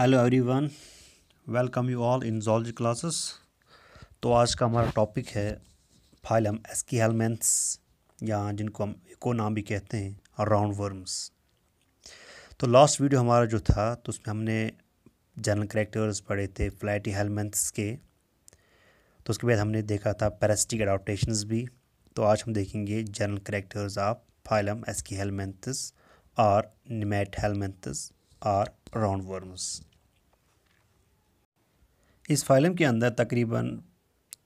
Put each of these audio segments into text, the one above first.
Hello everyone welcome you all in zoology classes तो आज का हमारा टॉपिक है फाइलम एसकी हेलमेंट्स या जिनको हम इको नाम भी कहते हैं राउंड वर्म्स तो लास्ट वीडियो हमारा जो था तो उसमें हमने जनरल करेक्टर्स पढ़े थे फ्लैटी हेलमेंट्स के तो उसके बाद हमने देखा था पैरास्टिक एडाप्टेशन भी तो आज हम देखेंगे general characters of phylum aschelminthes और निमेट हेलमेंथस और राउंड वर्म्स इस फाइलम के अंदर तकरीबन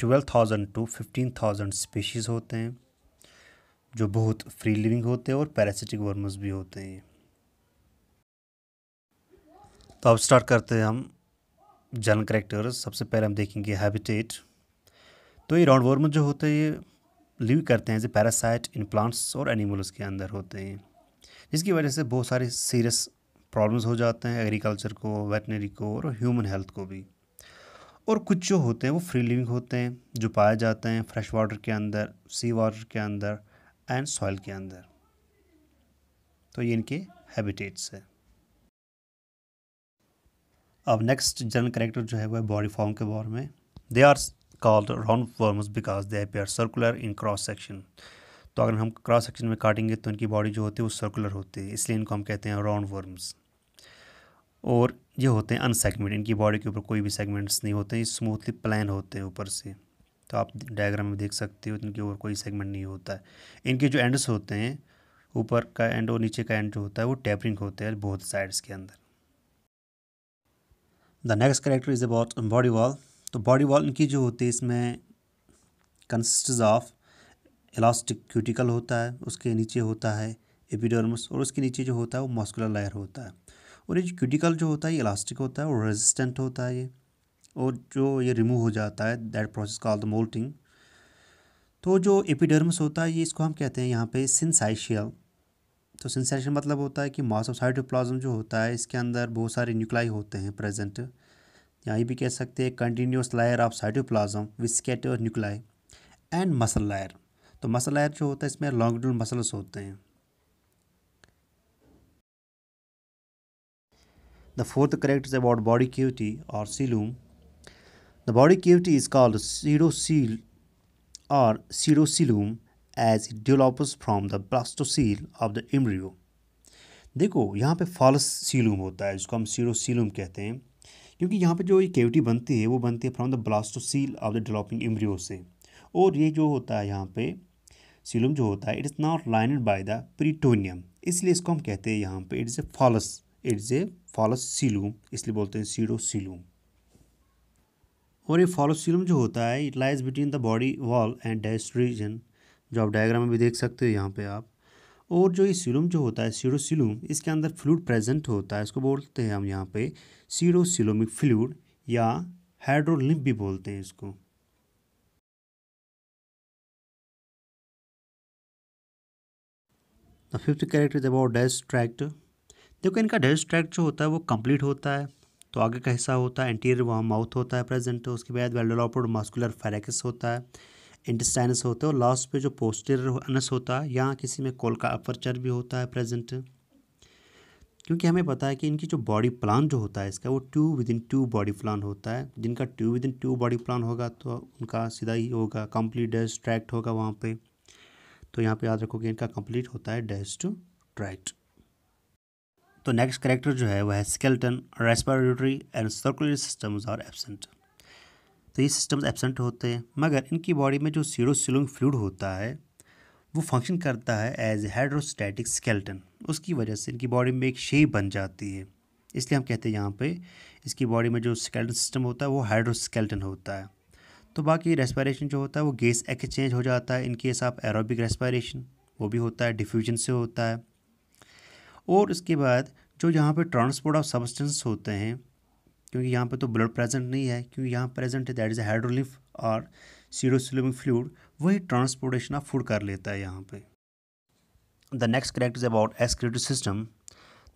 12,000 टू 15,000 स्पीशीज़ होते हैं जो बहुत फ्री लिविंग होते हैं और पैरासिटिक वर्मस भी होते हैं तो अब स्टार्ट करते हैं हम जनरल करेक्टर्स सबसे पहले हम देखेंगे हैबिटेट तो ये राउंड वर्म जो होते हैं ये लिव करते हैं जो पैरासाइट इन प्लांट्स और एनिमल्स के अंदर होते हैं जिसकी वजह से बहुत सारे सीरियस प्रॉब्लम्स हो जाते हैं एग्रीकल्चर को वेटनरी को और ह्यूमन हेल्थ को भी और कुछ जो होते हैं वो फ्री लिविंग होते हैं जो पाए जाते हैं फ्रेश वाटर के अंदर सी वाटर के अंदर एंड सॉइल के अंदर तो ये इनके हैबिटेट्स है अब नेक्स्ट जनरल करेक्टर जो है वो है बॉडी फॉर्म के बारे में they are called round forms because they appear circular in cross section तो अगर हम क्रॉस सेक्शन में काटेंगे तो इनकी बॉडी जो होती है वो सर्कुलर होती है इसलिए इनको हम कहते हैं राउंड वर्म्स और ये होते हैं अनसेगमेंट इनकी बॉडी के ऊपर कोई भी सेगमेंट्स नहीं होते हैं स्मूथली प्लान होते हैं ऊपर से तो आप डायग्राम में देख सकते हो इनके ऊपर कोई सेगमेंट नहीं होता है इनके जो एंड्स होते हैं ऊपर का एंड और नीचे का एंड जो होता है वो टैपरिंग होते हैं बहुत साइड्स के अंदर the next character is about body wall तो बॉडी वॉल इनकी जो होती है इसमें कंसिस्ट ऑफ इलास्टिक क्यूटिकल होता है उसके नीचे होता है एपिडर्मस और उसके नीचे जो होता है वो मॉस्कुलर लेयर होता है और ये क्यूटिकल जो होता है ये इलास्टिक होता है और रेजिस्टेंट होता है ये और जो ये रिमूव हो जाता है that process call the moulting तो जो एपिडर्मस होता है ये इसको हम कहते हैं यहाँ पे सिंसाइशियल तो सिंसाइशियल मतलब होता है कि मास ऑफ साइटोप्लाज्म जो होता है इसके अंदर बहुत सारे न्यूक्लाई होते हैं प्रेजेंट यहाँ भी कह सकते हैं कंटिन्यूस लायर ऑफ साइटोप्लाज्म विस्केट न्यूक्लाई एंड मसल लायर तो मसल लायर जो होता है इसमें लॉन्गडूल मसल्स होते हैं The fourth correct is about body cavity or coelom. The body cavity is called serocele or serocoelom as it develops from the blastocele of the embryo. देखो यहाँ पे फॉलस सीलूम होता है जिसको हम सीरोसीलूम कहते हैं क्योंकि यहाँ पे जो ये केविटी बनती है वो बनती है from the blastocoel of the developing embryo से और ये जो होता है यहाँ पे सीलूम जो होता है it is not lined by the peritoneum इसलिए इसको हम कहते हैं यहाँ पे it is a false it's a coelom इसलिए बोलते हैं सीडो सिलूम और ये फॉलोसिलूम जो होता है it lies between the body wall and डेस्ट रीजन जो आप डायग्राम में भी देख सकते हो यहाँ पे आप और जो ये सिलूम जो होता है सीडोसिलूम इसके अंदर फ्लूड प्रेजेंट होता है इसको बोलते हैं हम यहाँ पे सीडोसिलोमिक फ्लूड या हाइड्रोलिप भी बोलते हैं इसको The character character is about देखो इनका डेस्ट ट्रैक्ट जो होता है वो कंप्लीट होता है तो आगे का हिस्सा होता है एंटीरियर वहाँ माउथ होता है प्रेजेंट तो उसके बाद वेलोलोपोड मास्कुलर फेरेकिस होता है इंटेस्टाइनस होता है और लास्ट पे जो पोस्टीरियर अनस होता है यहाँ किसी में कोल का अपर्चर भी होता है प्रेजेंट क्योंकि हमें पता है कि इनकी जो बॉडी प्लान जो होता है इसका वो tube within tube body plan होता है जिनका tube within tube body plan होगा तो उनका सीधा ही होगा कम्प्लीट डेस्ट ट्रैक्ट होगा वहाँ पर तो यहाँ पे याद रखोगे इनका कम्प्लीट होता है डेस्ट ट्रैक्ट तो नेक्स्ट करेक्टर जो है वह है skeleton respiratory and circulatory systems are absent तो ये सिस्टम्स एबसेंट होते हैं मगर इनकी बॉडी में जो सीरोसिलुंग फ्लूड होता है वो फंक्शन करता है एज ए हाइड्रोस्टैटिक स्केल्टन उसकी वजह से इनकी बॉडी में एक शेप बन जाती है इसलिए हम कहते हैं यहाँ पे इसकी बॉडी में जो स्केल्टन सिस्टम होता है वो हाइड्रोस्केल्टन होता है तो बाकी रेस्पिरेशन जो होता है वो गैस एक्सचेंज हो जाता है इनकेस आप ऑफ एरोबिक रेस्पिरेशन वो भी होता है डिफ्यूजन से होता है और उसके बाद जो यहाँ पे ट्रांसपोर्ट ऑफ सब्सटेंस होते हैं क्योंकि यहाँ पे तो ब्लड प्रेजेंट नहीं है क्योंकि यहाँ प्रेजेंट है दैट इज़ हाइड्रोलिफ और सीरोसिलोमिक फ्लूड वही ट्रांसपोर्टेशन ऑफ फूड कर लेता है यहाँ पे the next correct is about excretive system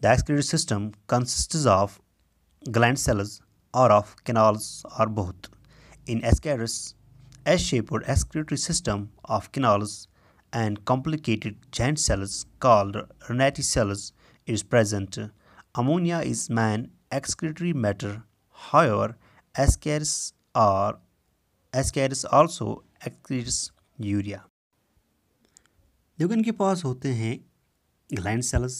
the excretive system consist of gland cells और ऑफ कैनाल्स और बहुत in Ascaris S shaped excretory system of canals and complicated giant cells called Renati cells is present. Ammonia is main excretory matter. However, ascaris are ascaris also excretes urea. देखो इनके पास होते हैं gland sales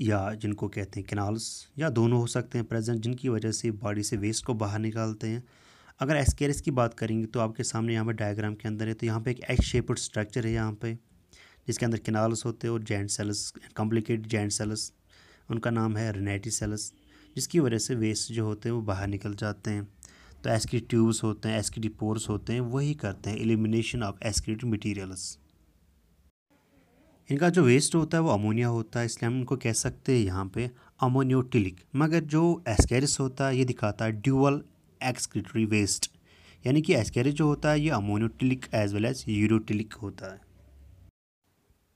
या जिनको कहते हैं canals या दोनों हो सकते हैं प्रेजेंट जिनकी वजह से बॉडी से वेस्ट को बाहर निकालते हैं अगर एस्केरिस की बात करेंगे तो आपके सामने यहाँ पे डायग्राम के अंदर है तो यहाँ पे एक एक्स शेप्ड स्ट्रक्चर है यहाँ पे जिसके अंदर कैनाल्स होते हैं और giant cells complicated giant cells उनका नाम है सेल्स जिसकी वजह से वेस्ट जो होते हैं वो बाहर निकल जाते हैं तो एस्क्रीट ट्यूब्स होते हैं एस्क्रीट पोर्स होते हैं वही करते हैं एलिमिनेशन ऑफ एसक्रीट मटीरियल्स इनका जो वेस्ट होता है वो अमोनिया होता है इसलिए हम इनको कह सकते हैं यहाँ पे अमोनियोटिलिक मगर जो एस्केरिस होता है ये दिखाता है ड्यूअल एक्सक्रीटरी वेस्ट यानी कि एस्केरिस जो होता है ये ammonotelic as well as ureotelic होता है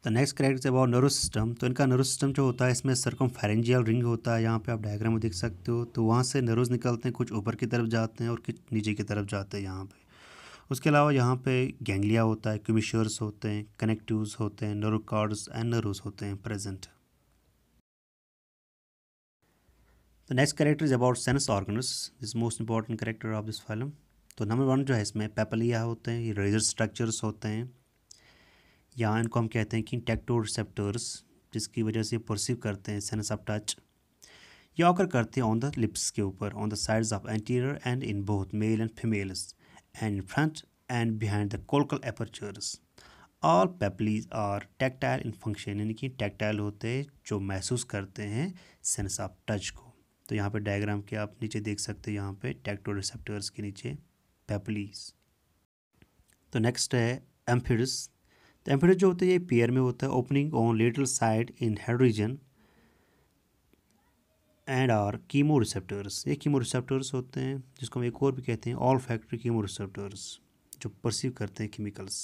the next credit is about nervous system तो इनका नर्वस सिस्टम जो होता है इसमें सरकम फेरेंजियल रिंग होता है यहाँ पे आप डायग्राम में देख सकते हो तो वहाँ से नर्वस निकलते हैं कुछ ऊपर की तरफ जाते हैं और कुछ नीचे की तरफ जाते हैं यहाँ पे उसके अलावा यहाँ पे गैंगलिया होता है क्यूमिश्योर्स होते हैं कनेक्टिवस होते हैं नरोकार्ड्स एंड नर्वस होते हैं present the next character is about sense organs this most important character of this phylum तो नंबर वन जो है इसमें पेपलिया होते हैं ये रेजर स्ट्रक्चर्स होते हैं या इनको हम कहते हैं कि टेक्टो रिसेप्टर्स जिसकी वजह से परसीव करते हैं सेंस ऑफ टच या ऑकर करते हैं ऑन द लिप्स के ऊपर on the sides of anterior and in both male and females and in front and behind the cloacal apertures all papillae are tactile in function यानी कि tactile होते हैं जो महसूस करते हैं सेंस ऑफ टच को तो यहाँ पे डायग्राम के आप नीचे देख सकते हैं यहाँ पे टेक्टो रिसेप्टर्स के नीचे पेपलीज तो नेक्स्ट है एम्फिडस टेम्परेचर जो होता है ये पेयर में होता है opening on lateral side in head region and are chemo receptors ये कीमो रिसेप्टर्स होते हैं जिसको हम एक और भी कहते हैं ऑल फैक्ट्री कीमो रिसेप्टर्स जो परसीव करते हैं केमिकल्स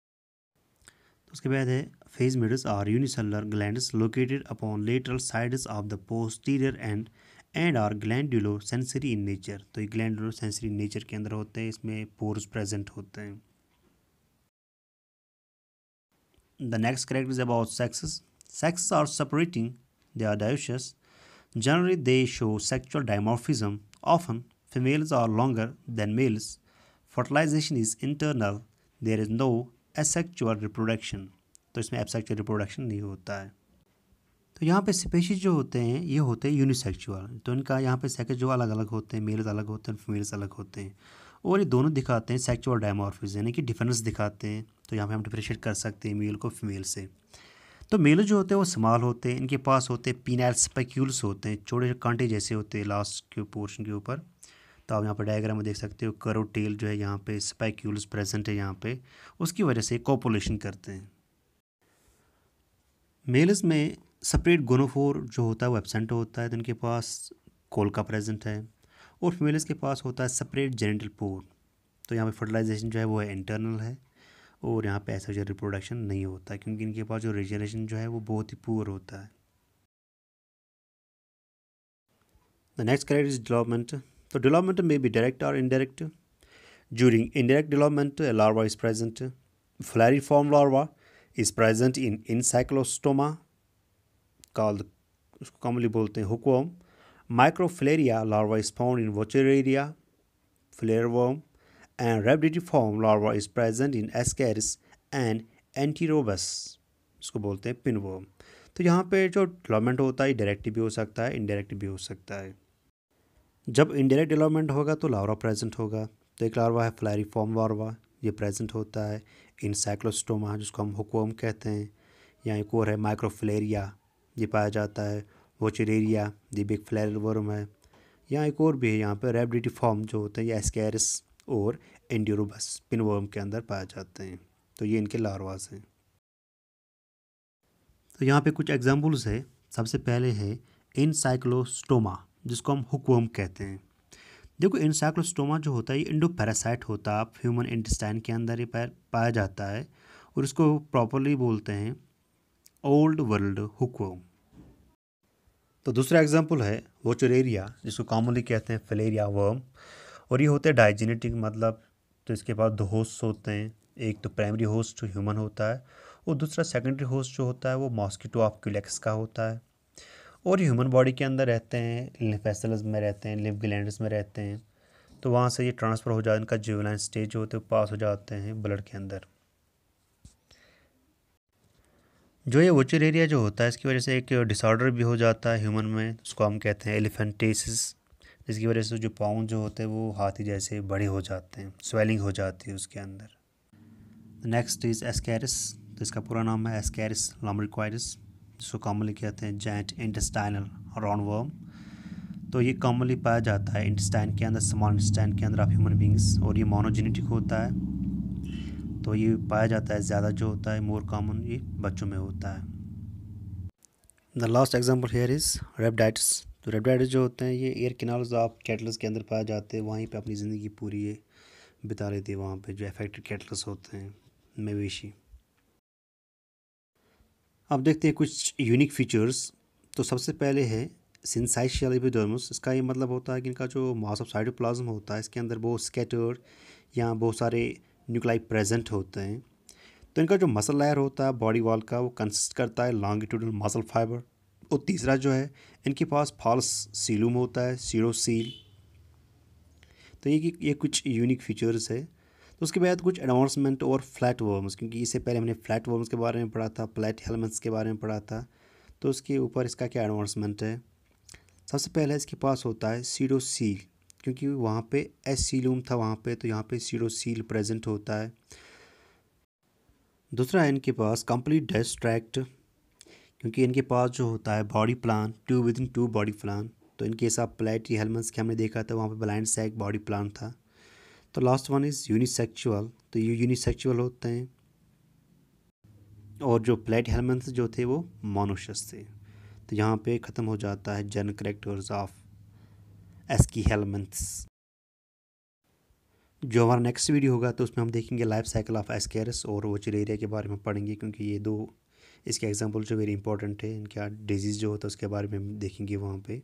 तो उसके बाद है phasmids are unicellular gland located upon lateral sides of the posterior end and are glandulosensory in nature तो ये ग्लैंडुलर सेंसरी नेचर के अंदर होते हैं इसमें पोर्स प्रेजेंट होते हैं The next character is about sexes. Sexes are separating, they are dioecious. Generally, they show sexual dimorphism. Often, females are longer than males. Fertilization is internal, there is no asexual reproduction. तो इसमें एबसेक्चुअल reproduction नहीं होता है तो यहाँ पे species जो होते हैं ये होते हैं यूनिसेक्चुअल तो इनका यहाँ पे सेक्स जो अलग अलग होते हैं मेल्स अलग होते हैं फीमेल्स अलग होते हैं और ये दोनों दिखाते हैं सेक्चुअल डायमोरफिज यानी कि डिफरेंस दिखाते हैं तो यहाँ पे हम डिफ्रेंशिएट कर सकते हैं मेल को फीमेल से तो मेल जो होते हैं वो स्मॉल होते हैं इनके पास होते हैं पीनाइल स्पेक्यूल्स होते हैं छोटे कांटे जैसे होते हैं लास्ट के पोर्शन के ऊपर तो आप यहाँ पर डायग्राम में देख सकते हो करो टेल जो है यहाँ पे स्पेक्यूल्स प्रेजेंट है यहाँ पे उसकी वजह से कॉपुलेशन करते हैं मेल्स में सेपरेट गोनोफोर जो होता है वो एबसेंट होता है तो इनके पास कोल का प्रेजेंट है और फीमेल्स के पास होता है सेपरेट जेनिटल पोर्ट तो यहाँ पे फर्टिलाइजेशन जो है वो है इंटरनल है और यहाँ पे ऐसा जो रिप्रोडक्शन नहीं होता क्योंकि इनके पास जो रिजर्वेशन जो है वो बहुत ही पुअर होता है the next correct is development तो डेवलपमेंट में बी डायरेक्ट और indirect indirect development larva is present filariform larva is present in Ancylostoma encyclostoma उसको कॉमनली बोलते हैं हुकोम Microflaria larvae spawn in Voturaria, flareworm, and rhabditiform larva is present in Ascaris and Antirobus. इसको बोलते हैं pinworm तो यहाँ पे जो डेवलपमेंट होता है डायरेक्ट भी हो सकता है इनडायरेक्ट भी हो सकता है जब इनडायरेक्ट डेवलपमेंट होगा तो लार्वा प्रेजेंट होगा तो एक लार्वा है फॉर्म लार्वा ये प्रेजेंट होता है इन साइक्लोस्टोमा जिसको हम हुकोम कहते हैं या एक और है माइक्रोफ्लेरिया ये पाया जाता है Wuchereria the big filarial worm है यहाँ एक और भी है यहाँ पर रेबडिटी फॉर्म जो होते हैं ये एस्कैरिस और एंड्यूरोबस पिनवर्म के अंदर पाए जाते हैं तो ये इनके लारवास हैं तो यहाँ पे कुछ एग्जाम्पल्स है सबसे पहले है इनसाइक्लोस्टोमा जिसको हम हुकवर्म कहते हैं देखो इनसाइक्लोस्टोमा जो होता है ये इंडो पैरासाइट होता है ह्यूमन इंटेस्टाइन के अंदर ही पाया जाता है और इसको प्रॉपरली बोलते हैं ओल्ड वर्ल्ड हुकवर्म तो दूसरा एग्जाम्पल है वोचुरेरिया जिसको कॉमनली कहते हैं फलेरिया वर्म और ये होते हैं डाइजेनेटिक मतलब तो इसके बाद दो होस्ट होते हैं एक तो प्राइमरी होस्ट ह्यूमन होता है और दूसरा सेकेंडरी होस्ट जो होता है वो मॉस्किटो ऑफ क्यूलेक्स का होता है और ये ह्यूमन बॉडी के अंदर रहते हैं लिफेसल्स में रहते हैं लिप ग्लैंड में रहते हैं तो वहाँ से ये ट्रांसफ़र हो जाए इनका जीवलाइन स्टेज होते हैं पास हो जाते हैं ब्लड के अंदर जो ये वोचर एरिया जो होता है इसकी वजह से एक डिसऑर्डर भी हो जाता है ह्यूमन में उसको हम कहते हैं एलिफेंटेसिस जिसकी वजह से जो पाँव जो होते हैं वो हाथी जैसे बड़े हो जाते हैं स्वेलिंग हो जाती है उसके अंदर नेक्स्ट इज़ एस्कैरिस तो इसका पूरा नाम है एस्केरिस लॉम्ब्रिक्वाइरिस जिसको कॉमनली कहते हैं जैंट इंटेस्टाइनल राउंड वर्म तो ये कॉमनली पाया जाता है इंटेस्टाइन के अंदर स्मॉल इंटेस्टाइन के अंदर ऑफ ह्यूमन बींग्स और ये मोनोजेनेटिक होता है तो ये पाया जाता है ज़्यादा जो होता है मोर कॉमन ये बच्चों में होता है the last example here is Rhabditis तो रेपडाइट्स जो होते हैं ये एयर किनाल्स आप कैटल्स के अंदर पाए जाते हैं वहीं पर अपनी ज़िंदगी पूरी ये बिता लेती है वहाँ पर जो अफेक्टेड कैटल्स होते हैं मवेशी अब देखते हैं कुछ यूनिक फीचर्स तो सबसे पहले है सिंसाइशियल एपिडर्मस इसका ये मतलब होता है कि इनका जो मास ऑफ साइडोप्लाज्म होता है इसके अंदर बहुत स्केटर्ड या बहुत सारे न्यूक्लाई प्रेजेंट होते हैं तो इनका जो मसल लायर होता है बॉडी वॉल का वो कंसिस्ट करता है लॉन्गिट्यूडल मसल फाइबर और तीसरा जो है इनके पास फॉल्स सीलूम होता है सीरो सील तो ये ये कुछ यूनिक फीचर्स है तो उसके बाद कुछ एडवांसमेंट और फ्लैट वर्म्स क्योंकि इससे पहले हमने फ्लैट वर्म्स के बारे में पढ़ा था फ्लैट हेलमेंट्स के बारे में पढ़ा था तो उसके ऊपर इसका क्या एडवांसमेंट है सबसे पहले इसके पास होता है सीरो सील क्योंकि वहाँ पे एस सी लूम था वहाँ पे तो यहाँ पे सील प्रेजेंट होता है दूसरा है इनके पास कंप्लीट डेस्ट्रैक्ट क्योंकि इनके पास जो होता है body plan tube within tube body plan तो इनके हिसाब प्लेटी हेलमेट्स के हमने देखा था वहाँ पे ब्लाइंड सैक बॉडी प्लान था तो लास्ट वन इज़ यूनिसेक्चुअल तो ये यूनिसेक्चुअल होते हैं और जो प्लेट हेलमेट्स जो थे वो मोनोशस थे तो यहाँ पे ख़त्म हो जाता है जन करेक्टर्स ऑफ एसकी हेलमेंट्स जो हमारा नेक्स्ट वीडियो होगा तो उसमें हम देखेंगे लाइफ साइकिल ऑफ एसकेरस और वो चलेरिया के बारे में पढ़ेंगे क्योंकि ये दो इसके एग्जांपल जो वेरी इंपॉर्टेंट है इनका डिजीज़ जो होता है उसके बारे में देखेंगे वहाँ पर